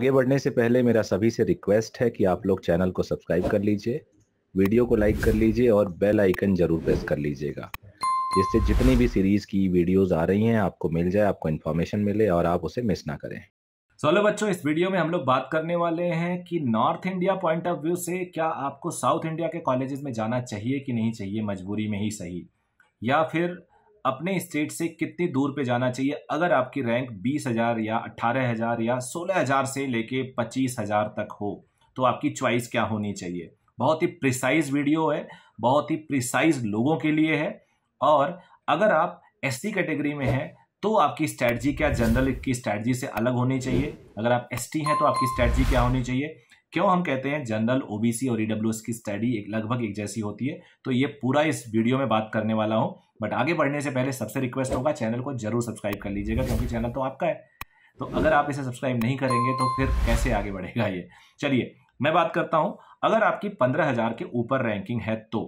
आगे बढ़ने से पहले मेरा सभी से रिक्वेस्ट है कि आप लोग चैनल को सब्सक्राइब कर लीजिए वीडियो को लाइक कर लीजिए और बेल आइकन ज़रूर प्रेस कर लीजिएगा जिससे जितनी भी सीरीज़ की वीडियोस आ रही हैं आपको मिल जाए आपको इन्फॉर्मेशन मिले और आप उसे मिस ना करें सोलो बच्चों इस वीडियो में हम लोग बात करने वाले हैं कि North India point of view से क्या आपको साउथ इंडिया के कॉलेजेस में जाना चाहिए कि नहीं चाहिए मजबूरी में ही सही या फिर अपने स्टेट से कितनी दूर पे जाना चाहिए अगर आपकी रैंक बीस हजार या अट्ठारह हजार या सोलह हजार से लेके पच्चीस हजार तक हो तो आपकी च्वाइस क्या होनी चाहिए बहुत ही प्रिसाइज वीडियो है बहुत ही प्रिसाइज लोगों के लिए है और अगर आप एस कैटेगरी में हैं तो आपकी स्ट्रैटी क्या जनरल की स्ट्रैटी से अलग होनी चाहिए अगर आप एस हैं तो आपकी स्ट्रैटी क्या होनी चाहिए क्यों हम कहते हैं जनरल ओबीसी और ईडब्ल्यू की स्टडी एक लगभग एक जैसी होती है तो ये पूरा इस वीडियो में बात करने वाला हूं बट आगे बढ़ने से पहले सबसे रिक्वेस्ट होगा चैनल को जरूर सब्सक्राइब कर लीजिएगा क्योंकि चैनल तो आपका है तो अगर आप इसे सब्सक्राइब नहीं करेंगे तो फिर कैसे आगे बढ़ेगा ये चलिए मैं बात करता हूं अगर आपकी पंद्रह हजार के ऊपर रैंकिंग है तो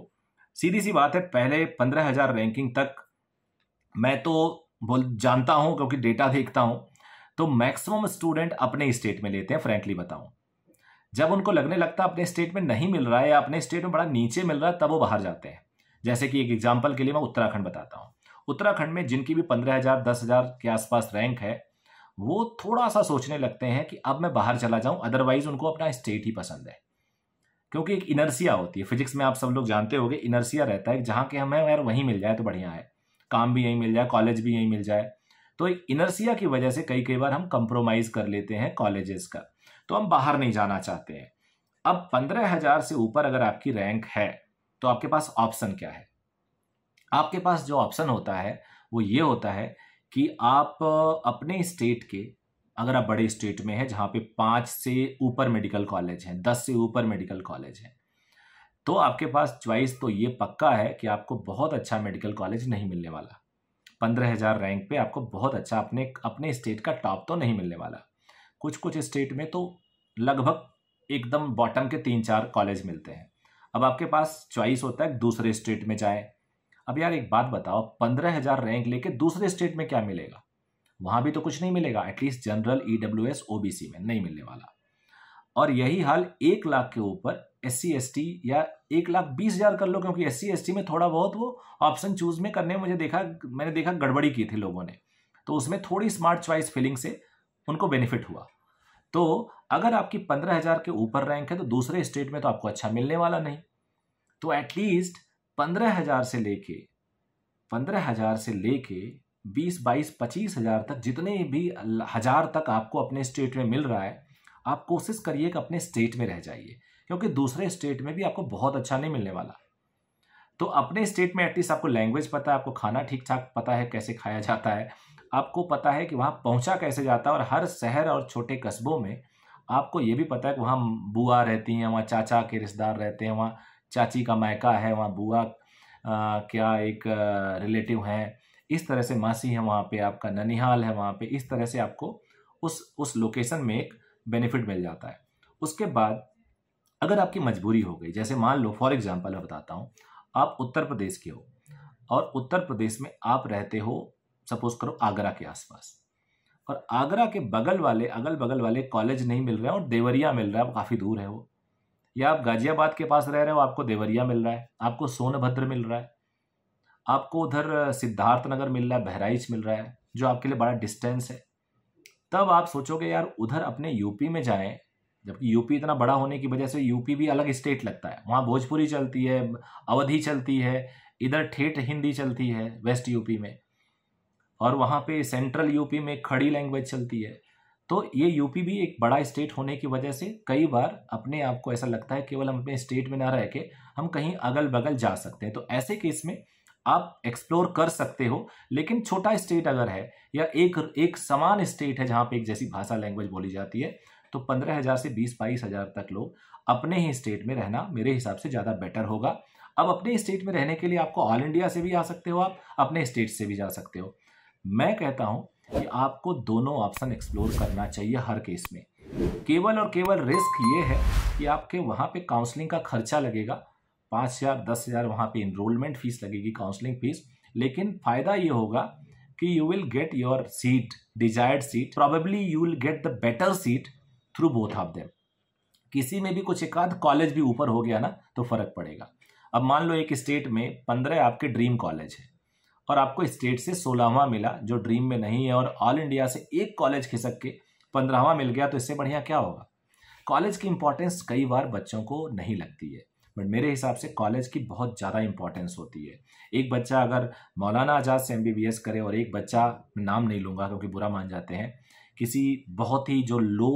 सीधी सी बात है पहले पंद्रह हजार रैंकिंग तक मैं तो बोल जानता हूं क्योंकि डेटा देखता हूं तो मैक्सिमम स्टूडेंट अपने स्टेट में लेते हैं फ्रेंकली बताऊं जब उनको लगने लगता अपने स्टेट में नहीं मिल रहा है या अपने स्टेट में बड़ा नीचे मिल रहा है तब वो बाहर जाते हैं जैसे कि एक एग्जाम्पल के लिए मैं उत्तराखंड बताता हूँ उत्तराखंड में जिनकी भी पंद्रह हज़ार दस हज़ार के आसपास रैंक है वो थोड़ा सा सोचने लगते हैं कि अब मैं बाहर चला जाऊं अदरवाइज उनको अपना स्टेट ही पसंद है क्योंकि एक इनर्सिया होती है फिजिक्स में आप सब लोग जानते होंगे इनर्सिया रहता है जहाँ के हमें यार वहीं मिल जाए तो बढ़िया है काम भी यहीं मिल जाए कॉलेज भी यहीं मिल जाए तो एक इनर्सिया की वजह से कई कई बार हम कंप्रोमाइज़ कर लेते हैं कॉलेजेस का तो हम बाहर नहीं जाना चाहते हैं अब पंद्रह हजार से ऊपर अगर आपकी रैंक है तो आपके पास ऑप्शन क्या है आपके पास जो ऑप्शन होता है वो ये होता है कि आप अपने स्टेट के अगर आप बड़े स्टेट में हैं जहाँ पे पाँच से ऊपर मेडिकल कॉलेज हैं दस से ऊपर मेडिकल कॉलेज हैं तो आपके पास च्वाइस तो ये पक्का है कि आपको बहुत अच्छा मेडिकल कॉलेज नहीं मिलने वाला पंद्रह हज़ार रैंक पे आपको बहुत अच्छा अपने अपने स्टेट का टॉप तो नहीं मिलने वाला कुछ कुछ स्टेट में तो लगभग एकदम बॉटम के तीन चार कॉलेज मिलते हैं अब आपके पास चॉइस होता है दूसरे स्टेट में जाए अब यार एक बात बताओ पंद्रह हज़ार रैंक लेके दूसरे स्टेट में क्या मिलेगा वहाँ भी तो कुछ नहीं मिलेगा at least general E W S O B C में नहीं मिलने वाला और यही हाल एक लाख के ऊपर एस सी एस टी या एक लाख बीस हज़ार कर लो क्योंकि एस सी एस टी में थोड़ा बहुत वो ऑप्शन चूज में करने में मुझे देखा मैंने देखा गड़बड़ी की थी लोगों ने तो उसमें थोड़ी स्मार्ट चॉइस फिलिंग से उनको बेनिफिट हुआ तो अगर आपकी पंद्रह हजार के ऊपर रैंक है तो दूसरे स्टेट में तो आपको अच्छा मिलने वाला नहीं तो एटलीस्ट पंद्रह हजार से लेके पंद्रह हजार से लेके बीस बाईस पच्चीस हजार तक जितने भी हजार तक आपको अपने स्टेट में मिल रहा है आप कोशिश करिए कि अपने स्टेट में रह जाइए क्योंकि दूसरे स्टेट में भी आपको बहुत अच्छा नहीं मिलने वाला तो अपने स्टेट में एटलीस्ट आपको लैंग्वेज पता है आपको खाना ठीक ठाक पता है कैसे खाया जाता है आपको पता है कि वहाँ पहुँचा कैसे जाता है और हर शहर और छोटे कस्बों में आपको ये भी पता है कि वहाँ बुआ रहती हैं वहाँ चाचा के रिश्तेदार रहते हैं वहाँ चाची का मायका है वहाँ बुआ क्या एक रिलेटिव हैं इस तरह से मासी है वहाँ पे आपका ननिहाल है वहाँ पे इस तरह से आपको उस उस लोकेशन में एक बेनिफिट मिल जाता है उसके बाद अगर आपकी मजबूरी हो गई जैसे मान लो फॉर एग्जाम्पल मैं बताता हूँ आप उत्तर प्रदेश के हो और उत्तर प्रदेश में आप रहते हो सपोज करो आगरा के आसपास और आगरा के बगल वाले अगल बगल वाले कॉलेज नहीं मिल रहे हैं और देवरिया मिल रहा है आप काफ़ी दूर है वो या आप गाजियाबाद के पास रह रहे हो आपको देवरिया मिल रहा है आपको सोनभद्र मिल रहा है आपको उधर सिद्धार्थ नगर मिल रहा है बहराइच मिल रहा है जो आपके लिए बड़ा डिस्टेंस है तब आप सोचोगे यार उधर अपने यूपी में जाएं जबकि यूपी इतना बड़ा होने की वजह से यूपी भी अलग स्टेट लगता है वहाँ भोजपुरी चलती है अवधि चलती है इधर ठेठ हिंदी चलती है वेस्ट यूपी में और वहाँ पे सेंट्रल यूपी में खड़ी लैंग्वेज चलती है तो ये यूपी भी एक बड़ा स्टेट होने की वजह से कई बार अपने आप को ऐसा लगता है केवल हम अपने स्टेट में ना रह के हम कहीं अगल बगल जा सकते हैं तो ऐसे केस में आप एक्सप्लोर कर सकते हो लेकिन छोटा स्टेट अगर है या एक एक समान स्टेट है जहाँ पे एक जैसी भाषा लैंग्वेज बोली जाती है तो पंद्रह हज़ार से बीस बाईस हज़ार तक लोग अपने ही स्टेट में रहना मेरे हिसाब से ज़्यादा बेटर होगा अब अपने स्टेट में रहने के लिए आपको ऑल इंडिया से भी आ सकते हो आप अपने स्टेट से भी जा सकते हो मैं कहता हूं कि आपको दोनों ऑप्शन एक्सप्लोर करना चाहिए हर केस में केवल और केवल रिस्क ये है कि आपके वहाँ पे काउंसलिंग का खर्चा लगेगा पाँच हज़ार दस हज़ार वहाँ पे इनरोलमेंट फीस लगेगी काउंसलिंग फीस लेकिन फ़ायदा ये होगा कि you will get your seat desired seat probably you will get the better seat through both of them किसी में भी कुछ एक आध कॉलेज भी ऊपर हो गया ना तो फ़र्क पड़ेगा अब मान लो एक स्टेट में पंद्रह आपके ड्रीम कॉलेज है और आपको स्टेट से सोलहवां मिला जो ड्रीम में नहीं है और ऑल इंडिया से एक कॉलेज खिसक के पंद्रहवा मिल गया तो इससे बढ़िया क्या होगा कॉलेज की इंपॉर्टेंस कई बार बच्चों को नहीं लगती है बट मेरे हिसाब से कॉलेज की बहुत ज़्यादा इंपॉर्टेंस होती है एक बच्चा अगर मौलाना आज़ाद से एम करे और एक बच्चा नाम नहीं लूँगा क्योंकि बुरा मान जाते हैं किसी बहुत ही जो लो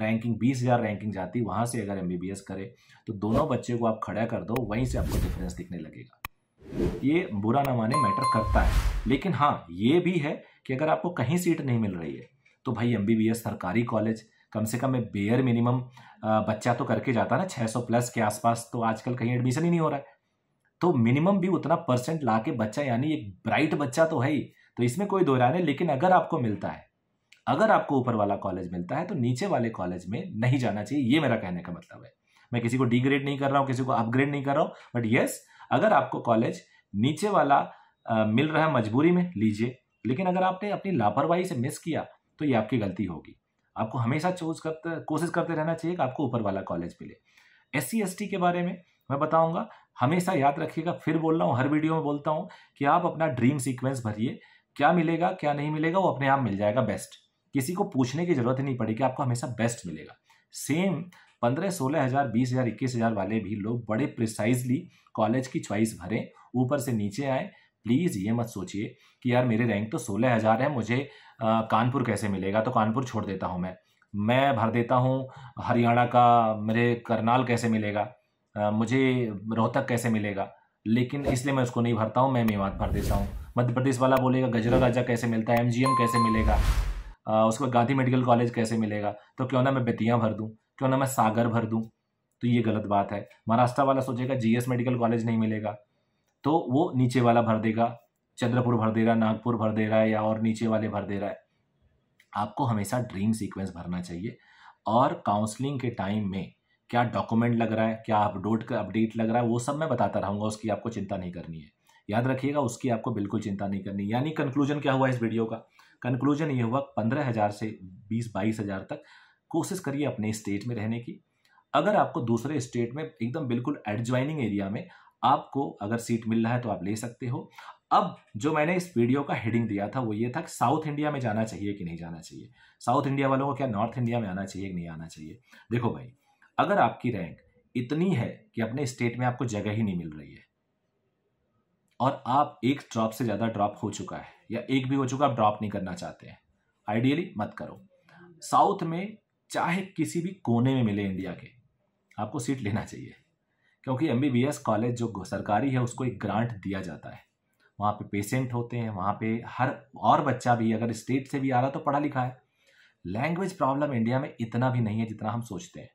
रैंकिंग बीस हज़ार रैंकिंग जाती वहाँ से अगर एम करे तो दोनों बच्चे को आप खड़ा कर दो वहीं से आपको डिफरेंस दिखने लगेगा ये बुरा ना माने मैटर करता है लेकिन हाँ ये भी है कि अगर आपको कहीं सीट नहीं मिल रही है तो भाई एम सरकारी कॉलेज कम से कम बेयर मिनिमम बच्चा तो करके जाता ना 600 प्लस के आसपास तो आजकल कहीं एडमिशन ही नहीं हो रहा है तो मिनिमम भी उतना परसेंट ला के बच्चा यानी एक ब्राइट बच्चा तो है ही तो इसमें कोई दोहरा नहीं लेकिन अगर आपको मिलता है अगर आपको ऊपर वाला कॉलेज मिलता है तो नीचे वाले कॉलेज में नहीं जाना चाहिए ये मेरा कहने का मतलब है मैं किसी को डिग्रेड नहीं कर रहा हूँ किसी को अपग्रेड नहीं कर रहा हूँ बट येस yes, अगर आपको कॉलेज नीचे वाला आ, मिल रहा है मजबूरी में लीजिए लेकिन अगर आपने अपनी लापरवाही से मिस किया तो ये आपकी गलती होगी आपको हमेशा चूज करते कोशिश करते रहना चाहिए कि आपको ऊपर वाला कॉलेज मिले एस सी के बारे में मैं बताऊंगा हमेशा याद रखिएगा फिर बोल रहा हूँ हर वीडियो में बोलता हूँ कि आप अपना ड्रीम सीक्वेंस भरिए क्या मिलेगा क्या नहीं मिलेगा वो अपने आप मिल जाएगा बेस्ट किसी को पूछने की जरूरत नहीं पड़ेगी आपको हमेशा बेस्ट मिलेगा सेम पंद्रह सोलह हज़ार बीस हज़ार इक्कीस हज़ार वाले भी लोग बड़े प्रिसाइजली कॉलेज की चॉइस भरें ऊपर से नीचे आए प्लीज़ ये मत सोचिए कि यार मेरे रैंक तो सोलह हज़ार है मुझे आ, कानपुर कैसे मिलेगा तो कानपुर छोड़ देता हूँ मैं मैं भर देता हूँ हरियाणा का मेरे करनाल कैसे मिलेगा आ, मुझे रोहतक कैसे मिलेगा लेकिन इसलिए मैं उसको नहीं भरता हूँ मैं मेवात भर देता हूँ मध्य प्रदेश वाला बोलेगा गजरा राजा कैसे मिलता है एम कैसे मिलेगा उसके उसको गांधी मेडिकल कॉलेज कैसे मिलेगा तो क्यों ना मैं बेतियाँ भर दूँ क्यों ना मैं सागर भर दूँ तो ये गलत बात है महाराष्ट्र वाला सोचेगा जीएस मेडिकल कॉलेज नहीं मिलेगा तो वो नीचे वाला भर देगा चंद्रपुर भर दे रहा है नागपुर भर दे रहा है या और नीचे वाले भर दे रहा है आपको हमेशा ड्रीम सीक्वेंस भरना चाहिए और काउंसलिंग के टाइम में क्या डॉक्यूमेंट लग रहा है क्या अपडोट का अपडेट लग रहा है वो सब मैं बताता रहूँगा उसकी आपको चिंता नहीं करनी है याद रखिएगा उसकी आपको बिल्कुल चिंता नहीं करनी यानी कंक्लूजन क्या हुआ इस वीडियो का कंक्लूजन ये हुआ पंद्रह हज़ार से बीस बाईस हज़ार तक कोशिश करिए अपने स्टेट में रहने की अगर आपको दूसरे स्टेट में एकदम बिल्कुल एडजॉइनिंग एरिया में आपको अगर सीट मिल रहा है तो आप ले सकते हो अब जो मैंने इस वीडियो का हेडिंग दिया था वो ये था कि साउथ इंडिया में जाना चाहिए कि नहीं जाना चाहिए साउथ इंडिया वालों को क्या नॉर्थ इंडिया में आना चाहिए कि नहीं आना चाहिए देखो भाई अगर आपकी रैंक इतनी है कि अपने स्टेट में आपको जगह ही नहीं मिल रही है और आप एक ड्रॉप से ज़्यादा ड्रॉप हो चुका है या एक भी हो चुका आप ड्रॉप नहीं करना चाहते हैं आइडियली मत करो साउथ में चाहे किसी भी कोने में मिले इंडिया के आपको सीट लेना चाहिए क्योंकि एम कॉलेज जो सरकारी है उसको एक ग्रांट दिया जाता है वहाँ पे पेशेंट होते हैं वहाँ पे हर और बच्चा भी अगर स्टेट से भी आ रहा तो पढ़ा लिखा है लैंग्वेज प्रॉब्लम इंडिया में इतना भी नहीं है जितना हम सोचते हैं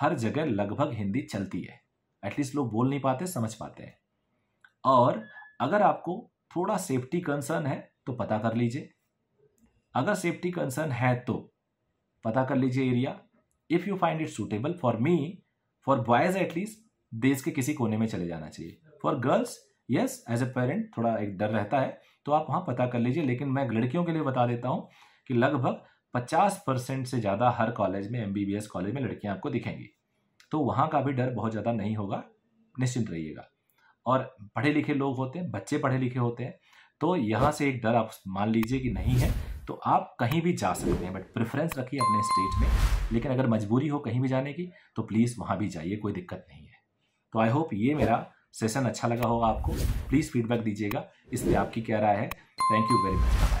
हर जगह लगभग हिंदी चलती है एटलीस्ट लोग बोल नहीं पाते समझ पाते हैं और अगर आपको थोड़ा सेफ्टी कंसर्न है तो पता कर लीजिए अगर सेफ्टी कंसर्न है तो पता कर लीजिए area if you find it suitable for me for boys at least देश के किसी कोने में चले जाना चाहिए for girls yes as a parent थोड़ा एक डर रहता है तो आप वहाँ पता कर लीजिए लेकिन मैं लड़कियों के लिए बता देता हूँ कि लगभग पचास परसेंट से ज़्यादा हर कॉलेज में एम कॉलेज में लड़कियाँ आपको दिखेंगी तो वहाँ का भी डर बहुत ज़्यादा नहीं होगा निश्चिंत रहिएगा और पढ़े लिखे लोग होते हैं बच्चे पढ़े लिखे होते हैं तो यहाँ से एक डर आप मान लीजिए कि नहीं है तो आप कहीं भी जा सकते हैं बट प्रेफरेंस रखिए अपने स्टेट में लेकिन अगर मजबूरी हो कहीं भी जाने की तो प्लीज़ वहाँ भी जाइए कोई दिक्कत नहीं है तो आई होप ये मेरा सेशन अच्छा लगा होगा आपको प्लीज़ फीडबैक दीजिएगा इसलिए आपकी क्या राय है थैंक यू वेरी मच